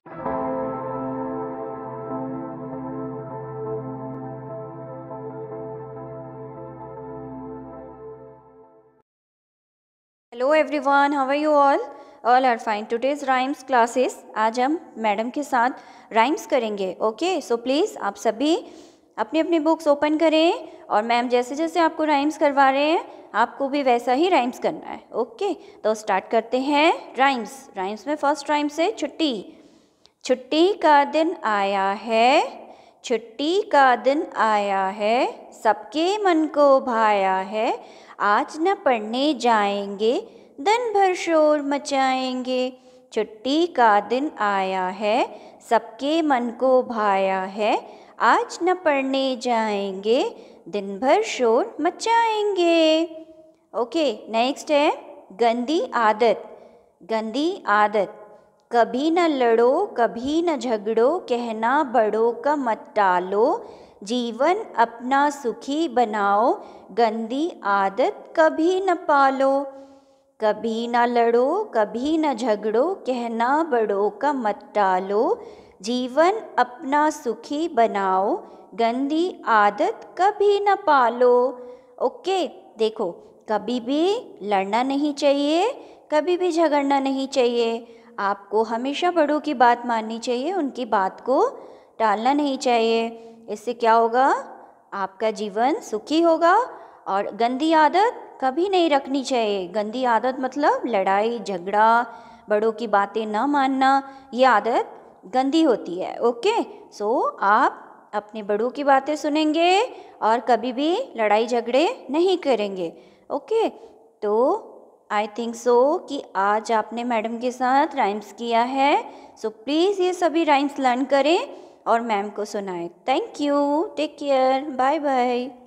hello everyone how are you all all are fine today's rhymes classes आज हम madam के साथ rhymes करेंगे ओके सो प्लीज़ आप सभी अपनी अपनी बुक्स ओपन करें और मैम जैसे जैसे आपको राइम्स करवा रहे हैं आपको भी वैसा ही राइम्स करना है ओके तो स्टार्ट करते हैं राइम्स राइम्स में फर्स्ट राइम्स है छुट्टी छुट्टी का दिन आया है छुट्टी का दिन आया है सबके मन को भाया है आज न पढ़ने जाएंगे दिन भर शोर मचाएंगे छुट्टी का दिन आया है सबके मन को भाया है आज न पढ़ने जाएंगे दिन भर शोर मचाएंगे ओके नेक्स्ट है गंदी आदत गंदी आदत कभी न लड़ो कभी न झगड़ो कहना बड़ों का मत टालो जीवन अपना सुखी बनाओ गंदी आदत कभी न पालो कभी ना लड़ो कभी न झगड़ो कहना बड़ों का मत टालो जीवन अपना सुखी बनाओ गंदी आदत कभी न पालो ओके देखो कभी भी लड़ना नहीं चाहिए कभी भी झगड़ना नहीं चाहिए आपको हमेशा बड़ों की बात माननी चाहिए उनकी बात को टालना नहीं चाहिए इससे क्या होगा आपका जीवन सुखी होगा और गंदी आदत कभी नहीं रखनी चाहिए गंदी आदत मतलब लड़ाई झगड़ा बड़ों की बातें ना मानना ये आदत गंदी होती है ओके सो आप अपने बड़ों की बातें सुनेंगे और कभी भी लड़ाई झगड़े नहीं करेंगे ओके तो आई थिंक सो कि आज आपने मैडम के साथ राइम्स किया है सो so, प्लीज़ ये सभी राइम्स लर्न करें और मैम को सुनाएं thank you take care bye bye